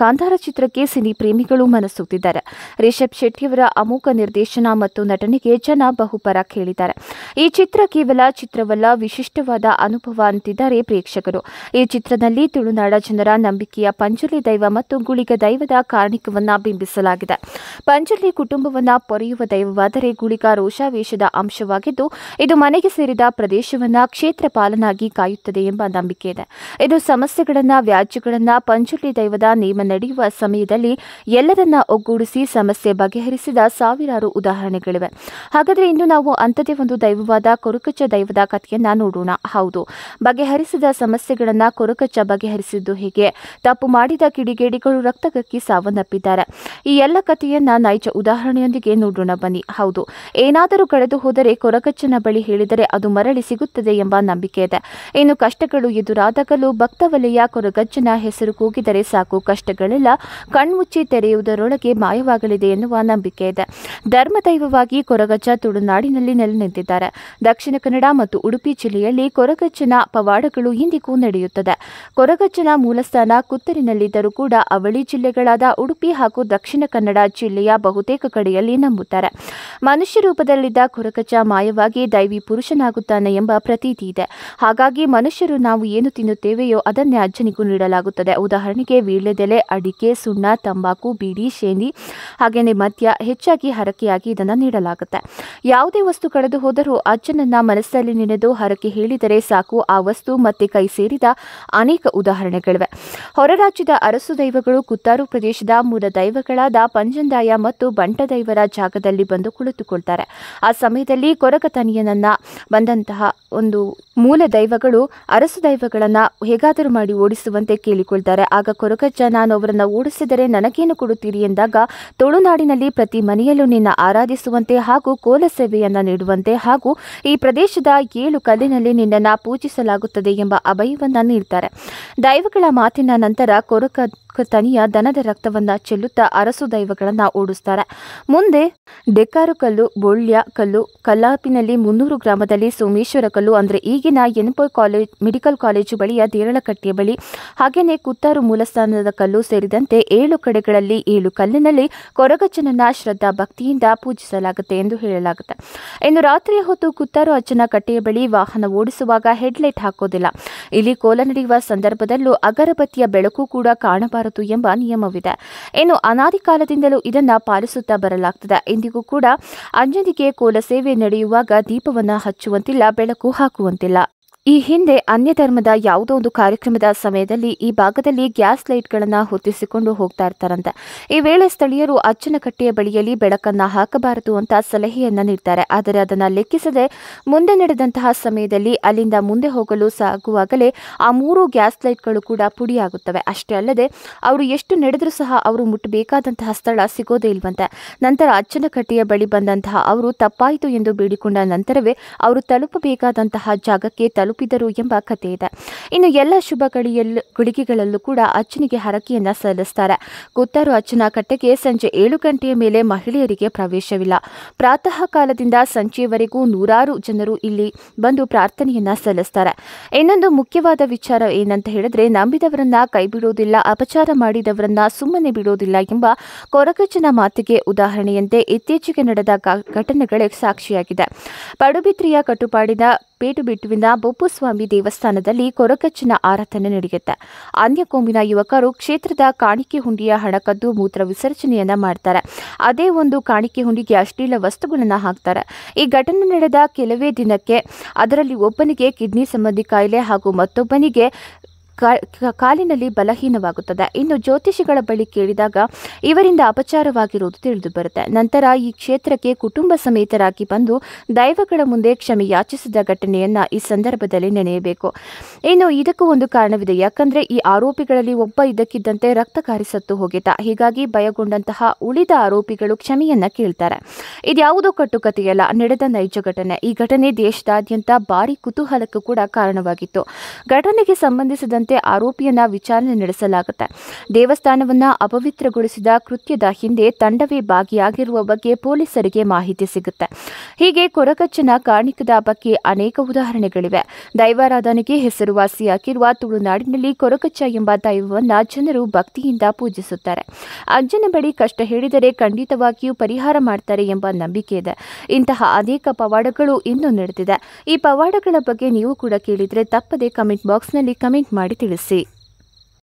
ಕಾಂತಾರ ಚಿತ್ರಕ್ಕೆ ಸಿನಿ ಪ್ರೇಮಿಗಳು ಮನಸೂತಿದ್ದಾರೆ ರಿಷಬ್ ಶೆಟ್ಟಿಯವರ ಅಮೋಘ ನಿರ್ದೇಶನ ಮತ್ತು ನಟನೆಗೆ ಜನ ಬಹುಪರ ಕೇಳಿದ್ದಾರೆ ಈ ಚಿತ್ರ ಕೇವಲ ಚಿತ್ರವಲ್ಲ ವಿಶಿಷ್ಟವಾದ ಅನುಭವ ಅಂತಿದ್ದಾರೆ ಪ್ರೇಕ್ಷಕರು ಈ ಚಿತ್ರದಲ್ಲಿ ತುಳುನಾಡ ಜನರ ನಂಬಿಕೆಯ ಪಂಜುಲಿ ದೈವ ಮತ್ತು ಗುಳಿಗ ದೈವದ ಕಾರಣಿಕವನ್ನ ಬಿಂಬಿಸಲಾಗಿದೆ ಪಂಜುಲಿ ಕುಟುಂಬವನ್ನ ಪೊರೆಯುವ ದೈವವಾದರೆ ಗುಳಿಗ ರೋಷಾವೇಶದ ಅಂಶವಾಗಿದ್ದು ಇದು ಮನೆಗೆ ಸೇರಿದ ಪ್ರದೇಶವನ್ನ ಕ್ಷೇತ್ರ ಪಾಲನಾಗಿ ಕಾಯುತ್ತದೆ ಎಂಬ ನಂಬಿಕೆ ಇದೆ ಇದು ಸಮಸ್ಯೆಗಳನ್ನ ವ್ಯಾಜ್ಯಗಳನ್ನ ಪಂಜುಲಿ ದೈವದ ನಿಯಮ ನಡೆಯುವ ಸಮಯದಲ್ಲಿ ಎಲ್ಲರನ್ನ ಒಗ್ಗೂಡಿಸಿ ಸಮಸ್ಯೆ ಬಗೆಹರಿಸಿದ ಸಾವಿರಾರು ಉದಾಹರಣೆಗಳಿವೆ ಹಾಗಾದರೆ ಇಂದು ನಾವು ಅಂಥದೇ ಒಂದು ದೈವವಾದ ಕೊರಕಚ್ಚ ದೈವದ ಕಥೆಯನ್ನ ನೋಡೋಣ ಹೌದು ಬಗೆಹರಿಸಿದ ಸಮಸ್ಯೆಗಳನ್ನ ಕೊರಕಚ್ಚ ಬಗೆಹರಿಸಿದ್ದು ಹೇಗೆ ತಪ್ಪು ಮಾಡಿದ ಕಿಡಿಗೇಡಿಗಳು ರಕ್ತಗಕ್ಕಿ ಸಾವನ್ನಪ್ಪಿದ್ದಾರೆ ಈ ಎಲ್ಲ ಕಥೆಯನ್ನ ನೈಜ ಉದಾಹರಣೆಯೊಂದಿಗೆ ನೋಡೋಣ ಬನ್ನಿ ಹೌದು ಏನಾದರೂ ಕಳೆದು ಹೋದರೆ ಕೊರಕಚ್ಚನ ಬಳಿ ಹೇಳಿದರೆ ಅದು ಮರಳಿ ಸಿಗುತ್ತದೆ ಎಂಬ ನಂಬಿಕೆ ಇದೆ ಇನ್ನು ಕಷ್ಟಗಳು ಎದುರಾದಾಗಲೂ ಭಕ್ತವಲಯ ಕೊರಗಜ್ಜನ ಹೆಸರು ಕೂಗಿದರೆ ಸಾಕು ಕಷ್ಟಗಳೆಲ್ಲ ಕಣ್ಮುಚ್ಚಿ ತೆರೆಯುವುದರೊಳಗೆ ಮಾಯವಾಗಲಿದೆ ಎನ್ನುವ ನಂಬಿಕೆ ಇದೆ ಧರ್ಮದೈವವಾಗಿ ಕೊರಗಜ್ಜ ತುಳುನಾಡಿನಲ್ಲಿ ನೆಲೆ ನಿಂತಿದ್ದಾರೆ ದಕ್ಷಿಣ ಕನ್ನಡ ಮತ್ತು ಉಡುಪಿ ಜಿಲ್ಲೆಯಲ್ಲಿ ಕೊರಗಜ್ಜನ ಪವಾಡಗಳು ಇಂದಿಗೂ ನಡೆಯುತ್ತದೆ ಕೊರಗಜ್ಜನ ಮೂಲಸ್ಥಾನ ಕುತ್ತರಿನಲ್ಲಿದ್ದರೂ ಕೂಡ ಅವಳಿ ಜಿಲ್ಲೆಗಳಾದ ಉಡುಪಿ ಹಾಗೂ ದಕ್ಷಿಣ ಕನ್ನಡ ಜಿಲ್ಲೆಯ ಬಹುತೇಕ ಕಡೆಯಲ್ಲಿ ನಂಬುತ್ತಾರೆ ಮನುಷ್ಯ ರೂಪದಲ್ಲಿದ್ದ ಕೊರಕಚ ಮಾಯವಾಗಿ ದೈವಿ ಪುರುಷನಾಗುತ್ತಾನೆ ಎಂಬ ಪ್ರತೀತಿ ಇದೆ ಹಾಗಾಗಿ ಮನುಷ್ಯರು ನಾವು ಏನು ತಿನ್ನುತ್ತೇವೆಯೋ ಅದನ್ನೇ ಅಜ್ಜನಿಗೂ ನೀಡಲಾಗುತ್ತದೆ ಉದಾಹರಣೆಗೆ ವೀಳ್ಯದೆಲೆ ಅಡಿಕೆ ಸುಣ್ಣ ತಂಬಾಕು ಬೀಡಿ ಶೇಂದಿ ಹಾಗೆಯೇ ಮದ್ಯ ಹೆಚ್ಚಾಗಿ ಹರಕೆಯಾಗಿ ಇದನ್ನು ನೀಡಲಾಗುತ್ತೆ ಯಾವುದೇ ವಸ್ತು ಕಳೆದು ಹೋದರೂ ಅಜ್ಜನನ್ನ ಮನಸ್ಸಲ್ಲಿ ನೆನೆದು ಹರಕೆ ಹೇಳಿದರೆ ಸಾಕು ಆ ವಸ್ತು ಮತ್ತೆ ಕೈ ಸೇರಿದ ಅನೇಕ ಉದಾಹರಣೆಗಳಿವೆ ಹೊರ ರಾಜ್ಯದ ಅರಸು ದೈವಗಳು ಕುತ್ತಾರು ಪ್ರದೇಶದ ಮೂಲ ದೈವಗಳಾದ ಪಂಜಂದಾಯ ಮತ್ತು ಬಂಟದೈವರ ಜಾಗದಲ್ಲಿ ಬಂದು ಕುಳಿತುಕೊಳ್ತಾರೆ ಆ ಸಮಯದಲ್ಲಿ ಕೊರಕತನಿಯನನ್ನ ಬಂದಂತಹ ಒಂದು ಮೂಲ ದೈವಗಳು ಅರಸು ದೈವಗಳನ್ನ ಹೇಗಾದರೂ ಮಾಡಿ ಓಡಿಸುವಂತೆ ಕೇಳಿಕೊಳ್ತಾರೆ ಆಗ ಕೊರಕಜ್ಜ ನಾನು ಅವರನ್ನು ಓಡಿಸಿದರೆ ನನಗೇನು ಕೊಡುತ್ತೀರಿ ಎಂದಾಗ ತುಳುನಾಡಿನಲ್ಲಿ ಪ್ರತಿ ಮನೆಯಲ್ಲೂ ನಿನ್ನ ಆರಾಧಿಸುವಂತೆ ಹಾಗೂ ಕೋಲ ಸೇವೆಯನ್ನ ನೀಡುವಂತೆ ಹಾಗೂ ಈ ಪ್ರದೇಶದ ಏಳು ಕಲ್ಲಿನಲ್ಲಿ ನಿನ್ನನ್ನು ಪೂಜಿಸಲಾಗುತ್ತದೆ ಎಂಬ ಅಭಯವನ್ನ ನೀಡ್ತಾರೆ ದೈವಗಳ ಮಾತಿನ ನಂತರ ಕೊರಕ ತನಿಯ ದನದ ರಕ್ತವನ್ನ ಚೆಲ್ಲುತ್ತಾ ಅರಸು ದೈವಗಳನ್ನ ಓಡಿಸ್ತಾರೆ ಮುಂದೆ ಡೆಕ್ಕಾರು ಕಲ್ಲು ಬೊಳ್ಳ್ಯ ಕಲ್ಲು ಕಲ್ಲಾಪಿನಲ್ಲಿ ಮುನ್ನೂರು ಗ್ರಾಮದಲ್ಲಿ ಸೋಮೇಶ್ವರ ಕಲ್ಲು ಅಂದರೆ ಈಗಿನ ಎನ್ಪೋ ಕಾಲೇಜ್ ಮೆಡಿಕಲ್ ಕಾಲೇಜು ಬಳಿಯ ದೇರಳಕಟ್ಟೆಯ ಬಳಿ ಹಾಗೆಯೇ ಕುತ್ತಾರು ಮೂಲಸ್ಥಾನದ ಕಲ್ಲು ಸೇರಿದಂತೆ ಏಳು ಕಡೆಗಳಲ್ಲಿ ಏಳು ಕಲ್ಲಿನಲ್ಲಿ ಕೊರಗಜ್ಜನನ್ನ ಶ್ರದ್ಧಾ ಭಕ್ತಿಯಿಂದ ಪೂಜಿಸಲಾಗುತ್ತೆ ಎಂದು ಹೇಳಲಾಗುತ್ತೆ ಇನ್ನು ರಾತ್ರಿಯ ಹೊತ್ತು ಕುತ್ತಾರು ಅಜ್ಜನ ಕಟ್ಟೆಯ ಬಳಿ ವಾಹನ ಓಡಿಸುವಾಗ ಹೆಡ್ಲೈಟ್ ಹಾಕೋದಿಲ್ಲ ಇಲ್ಲಿ ಕೋಲ ನಡೆಯುವ ಸಂದರ್ಭದಲ್ಲೂ ಅಗರಬತ್ತಿಯ ಬೆಳಕು ಕೂಡ ಕಾಣಬಾರದು ಎಂಬ ನಿಯಮವಿದೆ ಇನ್ನು ಅನಾದಿ ಕಾಲದಿಂದಲೂ ಇದನ್ನು ಪಾಲಿಸುತ್ತಾ ಬರಲಾಗುತ್ತದೆ ಇಂದಿಗೂ ಕೂಡ ಅಂಜನಿಗೆ ಕೋಲ ಸೇವೆ ನಡೆಯುವಾಗ ದೀಪವನ್ನು ಹಚ್ಚುವಂತಿಲ್ಲ ಬೆಳಕು ಹಾಕುವಂತಿಲ್ಲ ಈ ಹಿಂದೆ ಅನ್ಯ ಧರ್ಮದ ಯಾವುದೋ ಒಂದು ಕಾರ್ಯಕ್ರಮದ ಸಮಯದಲ್ಲಿ ಈ ಭಾಗದಲ್ಲಿ ಗ್ಯಾಸ್ ಲೈಟ್ಗಳನ್ನು ಹೊತ್ತಿಸಿಕೊಂಡು ಹೋಗ್ತಾ ಇರ್ತಾರಂತೆ ಈ ವೇಳೆ ಸ್ಥಳೀಯರು ಅಚ್ಚನಕಟ್ಟೆಯ ಬಳಿಯಲ್ಲಿ ಬೆಳಕನ್ನು ಹಾಕಬಾರದು ಅಂತ ಸಲಹೆಯನ್ನು ನೀಡ್ತಾರೆ ಆದರೆ ಅದನ್ನು ಲೆಕ್ಕಿಸದೆ ಮುಂದೆ ನಡೆದಂತಹ ಸಮಯದಲ್ಲಿ ಅಲ್ಲಿಂದ ಮುಂದೆ ಹೋಗಲು ಸಾಗುವಾಗಲೇ ಆ ಮೂರು ಗ್ಯಾಸ್ ಲೈಟ್ಗಳು ಕೂಡ ಪುಡಿಯಾಗುತ್ತವೆ ಅಷ್ಟೇ ಅಲ್ಲದೆ ಅವರು ಎಷ್ಟು ನಡೆದರೂ ಸಹ ಅವರು ಮುಟ್ಟಬೇಕಾದಂತಹ ಸ್ಥಳ ಸಿಗೋದೇ ಇಲ್ವಂತೆ ನಂತರ ಅಚ್ಚನಕಟ್ಟೆಯ ಬಳಿ ಬಂದಂತಹ ಅವರು ತಪ್ಪಾಯಿತು ಎಂದು ಬೇಡಿಕೊಂಡ ನಂತರವೇ ಅವರು ತಲುಪಬೇಕಾದಂತಹ ಜಾಗಕ್ಕೆ ತಲುಪ ತಲುಪಿದರು ಎಂಬ ಕಥೆ ಇದೆ ಇನ್ನು ಎಲ್ಲ ಶುಭ ಗಳಿಗೆಗಳಲ್ಲೂ ಕೂಡ ಅಚ್ಚನಿಗೆ ಹರಕೆಯನ್ನ ಸಲ್ಲಿಸ್ತಾರೆ ಕುತ್ತರು ಅಚ್ಚನ ಕಟ್ಟೆಗೆ ಸಂಜೆ ಏಳು ಗಂಟೆಯ ಮೇಲೆ ಮಹಿಳೆಯರಿಗೆ ಪ್ರವೇಶವಿಲ್ಲ ಪ್ರಾತಃ ಕಾಲದಿಂದ ಸಂಜೆಯವರೆಗೂ ನೂರಾರು ಜನರು ಇಲ್ಲಿ ಬಂದು ಪ್ರಾರ್ಥನೆಯನ್ನ ಸಲ್ಲಿಸ್ತಾರೆ ಇನ್ನೊಂದು ಮುಖ್ಯವಾದ ವಿಚಾರ ಏನಂತ ಹೇಳಿದ್ರೆ ನಂಬಿದವರನ್ನ ಕೈ ಅಪಚಾರ ಮಾಡಿದವರನ್ನ ಸುಮ್ಮನೆ ಬಿಡೋದಿಲ್ಲ ಎಂಬ ಕೊರಗಜ್ಜನ ಮಾತಿಗೆ ಉದಾಹರಣೆಯಂತೆ ಇತ್ತೀಚೆಗೆ ನಡೆದ ಘಟನೆಗಳೇ ಸಾಕ್ಷಿಯಾಗಿದೆ ಪಡುಬಿತ್ರಿಯ ಕಟ್ಟುಪಾಡಿನ ಪೇಟು ಬಿಟ್ಟುವಿನ ಬೊಪ್ಪುಸ್ವಾಮಿ ದೇವಸ್ಥಾನದಲ್ಲಿ ಕೊರಕಚ್ಚಿನ ಆರಾಧನೆ ನಡೆಯುತ್ತೆ ಕೋಂಬಿನ ಯುವಕರು ಕ್ಷೇತ್ರದ ಕಾಣಿಕೆ ಹುಂಡಿಯ ಹಣಕದ್ದು ಮೂತ್ರ ವಿಸರ್ಜನೆಯನ್ನ ಮಾಡ್ತಾರೆ ಅದೇ ಒಂದು ಕಾಣಿಕೆ ಹುಂಡಿಗೆ ಅಶ್ಲೀಲ ವಸ್ತುಗಳನ್ನು ಹಾಕ್ತಾರೆ ಈ ಘಟನೆ ನಡೆದ ಕೆಲವೇ ದಿನಕ್ಕೆ ಅದರಲ್ಲಿ ಒಬ್ಬನಿಗೆ ಕಿಡ್ನಿ ಸಂಬಂಧಿ ಕಾಯಿಲೆ ಹಾಗೂ ಮತ್ತೊಬ್ಬನಿಗೆ ಕಾಲಿನಲ್ಲಿ ಬಲಹೀನವಾಗುತ್ತದೆ ಇನ್ನು ಜ್ಯೋತಿಷಿಗಳ ಬಳಿ ಕೇಳಿದಾಗ ಇವರಿಂದ ಅಪಚಾರವಾಗಿರುವುದು ತಿಳಿದು ಬರುತ್ತೆ ನಂತರ ಈ ಕ್ಷೇತ್ರಕ್ಕೆ ಕುಟುಂಬ ಸಮೇತರಾಗಿ ಬಂದು ದೈವಗಳ ಮುಂದೆ ಕ್ಷಮೆ ಯಾಚಿಸಿದ ಘಟನೆಯನ್ನ ಈ ಸಂದರ್ಭದಲ್ಲಿ ನೆನೆಯಬೇಕು ಇನ್ನು ಇದಕ್ಕೂ ಒಂದು ಕಾರಣವಿದೆ ಯಾಕಂದ್ರೆ ಈ ಆರೋಪಿಗಳಲ್ಲಿ ಒಬ್ಬ ಇದಕ್ಕಿದ್ದಂತೆ ರಕ್ತ ಕಾರಿಸತ್ತು ಹೋಗಿದ್ದ ಹೀಗಾಗಿ ಭಯಗೊಂಡಂತಹ ಉಳಿದ ಆರೋಪಿಗಳು ಕ್ಷಮೆಯನ್ನ ಕೇಳ್ತಾರೆ ಇದ್ಯಾವುದೋ ಕಟ್ಟುಕತೆಯಲ್ಲ ನಡೆದ ನೈಜ ಘಟನೆ ಈ ಘಟನೆ ದೇಶದಾದ್ಯಂತ ಭಾರಿ ಕುತೂಹಲಕ್ಕೂ ಕೂಡ ಕಾರಣವಾಗಿತ್ತು ಘಟನೆಗೆ ಸಂಬಂಧಿಸಿದ ಸೇರಿದಂತೆ ಆರೋಪಿಯನ್ನ ವಿಚಾರಣೆ ನಡೆಸಲಾಗುತ್ತೆ ದೇವಸ್ಥಾನವನ್ನ ಅಪವಿತ್ರಗೊಳಿಸಿದ ಕೃತ್ಯದ ಹಿಂದೆ ತಂಡವೇ ಭಾಗಿಯಾಗಿರುವ ಬಗ್ಗೆ ಪೊಲೀಸರಿಗೆ ಮಾಹಿತಿ ಸಿಗುತ್ತೆ ಹೀಗೆ ಕೊರಗಚ್ಚನ ಕಾರ್ಣಿಕದ ಬಗ್ಗೆ ಅನೇಕ ಉದಾಹರಣೆಗಳಿವೆ ದೈವಾರಾಧನೆಗೆ ಹೆಸರುವಾಸಿಯಾಗಿರುವ ತುಳುನಾಡಿನಲ್ಲಿ ಕೊರಗಚ್ಚ ಎಂಬ ದೈವವನ್ನ ಜನರು ಭಕ್ತಿಯಿಂದ ಪೂಜಿಸುತ್ತಾರೆ ಅಜ್ಜನ ಬಳಿ ಕಷ್ಟ ಹೇಳಿದರೆ ಖಂಡಿತವಾಗಿಯೂ ಪರಿಹಾರ ಮಾಡ್ತಾರೆ ಎಂಬ ನಂಬಿಕೆ ಇದೆ ಇಂತಹ ಅನೇಕ ಪವಾಡಗಳು ಇನ್ನೂ ನಡೆದಿದೆ ಈ ಪವಾಡಗಳ ಬಗ್ಗೆ ನೀವು ಕೂಡ ಕೇಳಿದರೆ ತಪ್ಪದೆ ಕಮೆಂಟ್ ಬಾಕ್ಸ್ನಲ್ಲಿ ಕಮೆಂಟ್ ಮಾಡಿ ಮಾಡಿ ತಿಳಿಸಿ